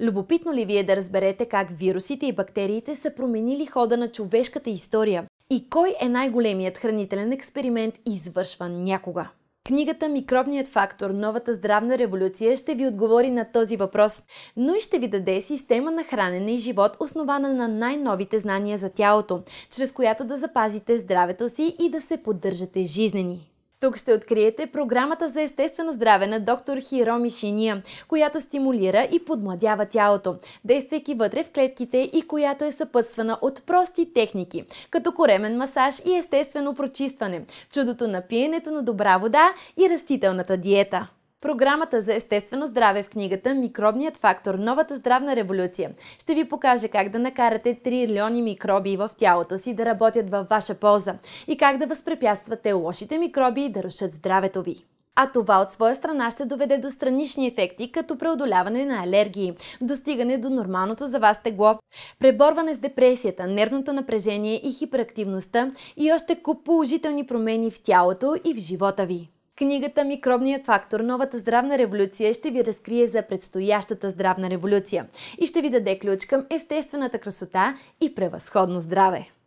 Любопитно ли вие да разберете как вирусите и бактериите са променили хода на човешката история? И кой е най-големият хранителен експеримент, извършван някога? Книгата Микробният фактор – новата здравна революция ще ви отговори на този въпрос, но и ще ви даде система на хранене и живот, основана на най-новите знания за тялото, чрез която да запазите здравето си и да се поддържате жизнени. Тук ще откриете програмата за естествено здраве на доктор Хироми Шиния, която стимулира и подмладява тялото, действайки вътре в клетките и която е съпътствана от прости техники, като коремен масаж и естествено прочистване, чудото на пиенето на добра вода и растителната диета. Програмата за естествено здраве в книгата Микробният фактор – новата здравна революция ще ви покаже как да накарате трилиони микроби в тялото си да работят във ваша полза и как да възпрепятствате лошите микроби да рушат здравето ви. А това от своя страна ще доведе до странични ефекти, като преодоляване на алергии, достигане до нормалното за вас тегло, преборване с депресията, нервното напрежение и хиперактивността и още куп положителни промени в тялото и в живота ви. Книгата Микробният фактор – новата здравна революция ще ви разкрие за предстоящата здравна революция и ще ви даде ключ към естествената красота и превъзходно здраве.